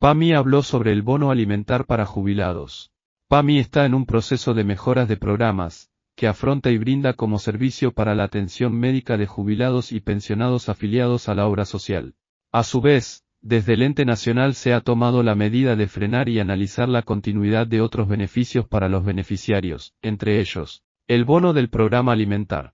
PAMI habló sobre el bono alimentar para jubilados. PAMI está en un proceso de mejoras de programas, que afronta y brinda como servicio para la atención médica de jubilados y pensionados afiliados a la obra social. A su vez, desde el ente nacional se ha tomado la medida de frenar y analizar la continuidad de otros beneficios para los beneficiarios, entre ellos, el bono del programa alimentar.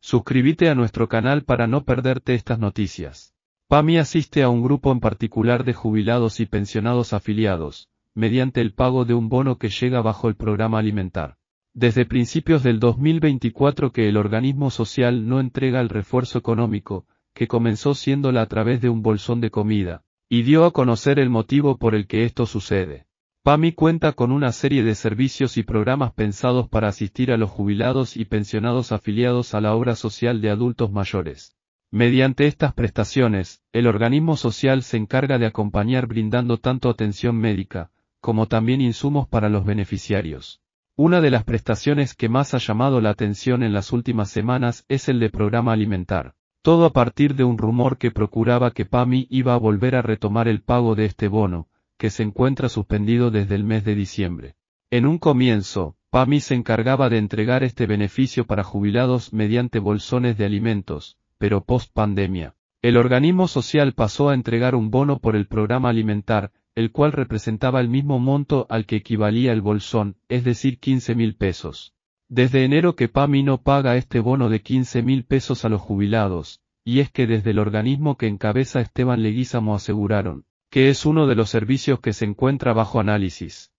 Suscríbete a nuestro canal para no perderte estas noticias. PAMI asiste a un grupo en particular de jubilados y pensionados afiliados, mediante el pago de un bono que llega bajo el programa alimentar. Desde principios del 2024 que el organismo social no entrega el refuerzo económico, que comenzó siéndola a través de un bolsón de comida, y dio a conocer el motivo por el que esto sucede. PAMI cuenta con una serie de servicios y programas pensados para asistir a los jubilados y pensionados afiliados a la obra social de adultos mayores. Mediante estas prestaciones, el organismo social se encarga de acompañar brindando tanto atención médica, como también insumos para los beneficiarios. Una de las prestaciones que más ha llamado la atención en las últimas semanas es el de programa alimentar. Todo a partir de un rumor que procuraba que PAMI iba a volver a retomar el pago de este bono, que se encuentra suspendido desde el mes de diciembre. En un comienzo, PAMI se encargaba de entregar este beneficio para jubilados mediante bolsones de alimentos, pero post-pandemia. El organismo social pasó a entregar un bono por el programa alimentar, el cual representaba el mismo monto al que equivalía el bolsón, es decir, 15 mil pesos. Desde enero que PAMI no paga este bono de 15 mil pesos a los jubilados, y es que desde el organismo que encabeza Esteban Leguízamo aseguraron, que es uno de los servicios que se encuentra bajo análisis.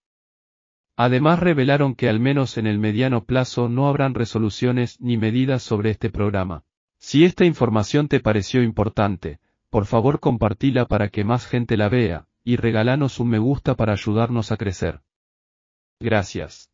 Además revelaron que al menos en el mediano plazo no habrán resoluciones ni medidas sobre este programa. Si esta información te pareció importante, por favor compartila para que más gente la vea, y regalanos un me gusta para ayudarnos a crecer. Gracias.